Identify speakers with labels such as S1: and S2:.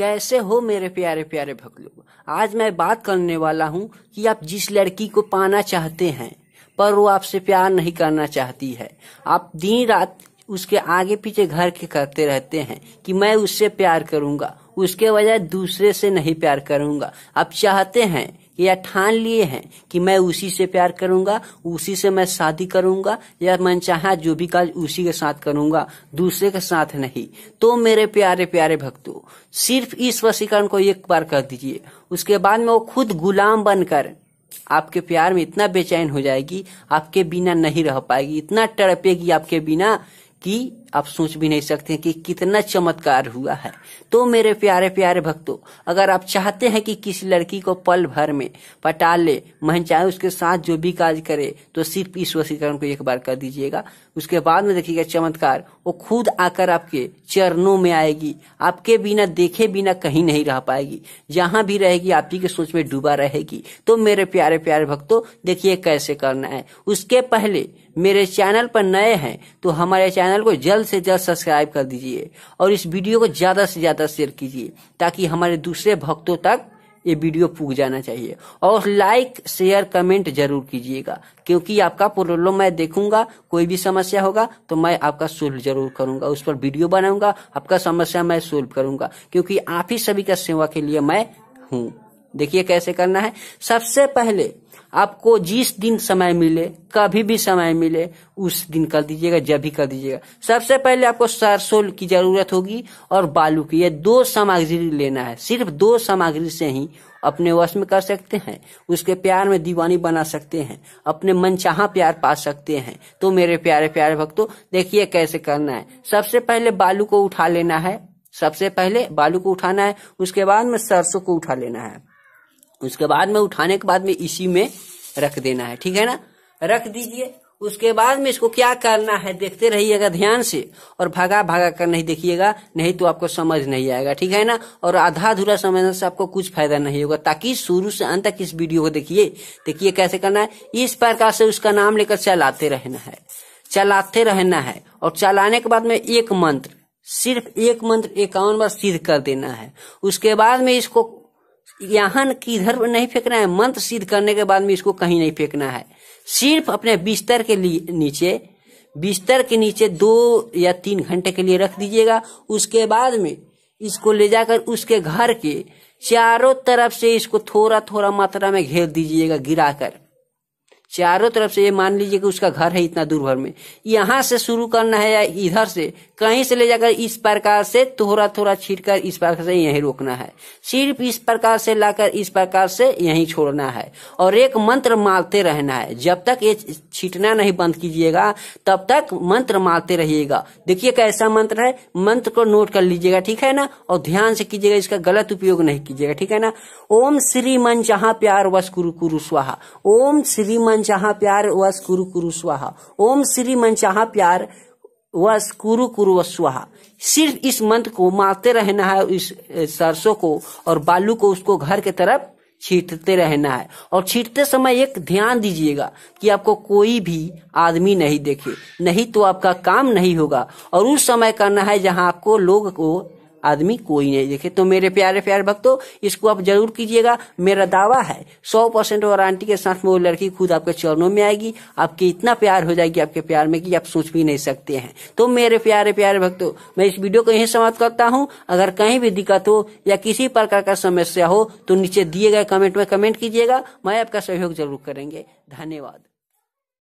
S1: कैसे हो मेरे प्यारे प्यारे भक्त लोग आज मैं बात करने वाला हूँ कि आप जिस लड़की को पाना चाहते हैं पर वो आपसे प्यार नहीं करना चाहती है आप दिन रात उसके आगे पीछे घर के करते रहते हैं कि मैं उससे प्यार करूंगा उसके वजह दूसरे से नहीं प्यार करूंगा आप चाहते हैं या ठान लिए हैं कि मैं उसी से प्यार करूंगा उसी से मैं शादी करूंगा या मन चाह जो भी काज उसी के साथ करूंगा दूसरे के साथ नहीं तो मेरे प्यारे प्यारे भक्तों सिर्फ इस वशीकरण को एक बार कर दीजिए उसके बाद में वो खुद गुलाम बनकर आपके प्यार में इतना बेचैन हो जाएगी आपके बिना नहीं रह पाएगी इतना तड़पेगी आपके बिना की आप सोच भी नहीं सकते कि कितना चमत्कार हुआ है तो मेरे प्यारे प्यारे भक्तों अगर आप चाहते हैं कि किसी लड़की को पल भर में पटा ले मन चाहे उसके साथ जो भी काज करे तो सिर्फ इस वसीकरण को एक बार कर दीजिएगा उसके बाद में देखिएगा चमत्कार वो खुद आकर आपके चरणों में आएगी आपके बिना देखे बिना कहीं नहीं रह पाएगी जहां भी रहेगी आप ही के सोच में डूबा रहेगी तो मेरे प्यारे प्यारे भक्तों देखिए कैसे करना है उसके पहले मेरे चैनल पर नए हैं तो हमारे चैनल को जल्द जल्द से जल्द सब्सक्राइब कर दीजिए और इस वीडियो को ज़्यादा से ज़्यादा शेयर कीजिए ताकि हमारे दूसरे भक्तों तक ये वीडियो पूग जाना चाहिए और लाइक शेयर कमेंट जरूर कीजिएगा क्योंकि आपका प्रॉब्लम मैं देखूंगा कोई भी समस्या होगा तो मैं आपका सोल्व जरूर करूंगा उस पर वीडियो बनाऊंगा आपका समस्या मैं सोल्व करूंगा क्योंकि आप ही सभी का सेवा के लिए मैं हूँ देखिए कैसे करना है सबसे पहले आपको जिस दिन समय मिले कभी भी समय मिले उस दिन कर दीजिएगा जब भी कर दीजिएगा सबसे पहले आपको सरसों की जरूरत होगी और बालू की ये दो सामग्री लेना है सिर्फ दो सामग्री से ही अपने वश में कर सकते हैं उसके प्यार में दीवानी बना सकते हैं अपने मनचाहा प्यार पा सकते हैं तो मेरे प्यारे प्यारे भक्तों देखिए कैसे करना है सबसे पहले बालू को उठा लेना है सबसे पहले बालू को उठाना है उसके बाद में सरसों को उठा लेना है उसके बाद में उठाने के बाद में इसी में रख देना है ठीक है ना रख दीजिए उसके बाद में इसको क्या करना है देखते रहिएगा ध्यान से और भागा भागा कर नहीं देखिएगा नहीं तो आपको समझ नहीं आएगा ठीक है ना और आधा अधूरा समझने से आपको कुछ फायदा नहीं होगा ताकि शुरू से अंत तक इस वीडियो को देखिए देखिए कैसे करना है इस प्रकार से उसका नाम लेकर चलाते रहना है चलाते रहना है और चलाने के बाद में एक मंत्र सिर्फ एक मंत्र एकावन बार सिद्ध कर देना है उसके बाद में इसको यहाँ किधर नहीं फेंकना है मंत्र सिद्ध करने के बाद में इसको कहीं नहीं फेंकना है सिर्फ अपने बिस्तर के नीचे बिस्तर के नीचे दो या तीन घंटे के लिए रख दीजिएगा उसके बाद में इसको ले जाकर उसके घर के चारों तरफ से इसको थोड़ा थोड़ा मात्रा में घेर दीजिएगा गिराकर चारों तरफ से ये मान लीजिए कि उसका घर है इतना दूर भर में यहां से शुरू करना है या इधर से कहीं से ले जाकर इस प्रकार से थोड़ा थोड़ा छीट कर इस प्रकार से यहीं रोकना है सिर्फ इस प्रकार से लाकर इस प्रकार से यहीं छोड़ना है और एक मंत्र मारते रहना है जब तक ये छीटना नहीं बंद कीजिएगा तब तक मंत्र मारते रहिएगा देखिए कैसा मंत्र है मंत्र को नोट कर लीजिएगा ठीक है ना और ध्यान से कीजिएगा इसका गलत उपयोग नहीं कीजिएगा ठीक है ना ओम श्री मन जहाँ प्यार वस कुरु कुरु स्वाहा ओम श्री मन जहाँ प्यार वस कुरु कुरु स्वाहा ओम श्री मन जहाँ प्यार वह कुरु कुरु स्वाहा सिर्फ इस मंत्र को मारते रहना है इस सरसों को और बालू को उसको घर के तरफ छीटते रहना है और छीटते समय एक ध्यान दीजिएगा कि आपको कोई भी आदमी नहीं देखे नहीं तो आपका काम नहीं होगा और उस समय करना है जहां आपको लोग को आदमी कोई नहीं देखे तो मेरे प्यारे प्यारे भक्तों इसको आप जरूर कीजिएगा मेरा दावा है सौ परसेंट वारंटी के साथ में वो लड़की खुद आपके चरणों में आएगी आपकी इतना प्यार हो जाएगी आपके प्यार में कि आप सोच भी नहीं सकते हैं तो मेरे प्यारे प्यारे भक्तों मैं इस वीडियो को यही समाप्त करता हूँ अगर कहीं भी दिक्कत हो या किसी प्रकार का समस्या हो तो नीचे दिए गए कमेंट में कमेंट कीजिएगा मैं आपका सहयोग जरूर करेंगे धन्यवाद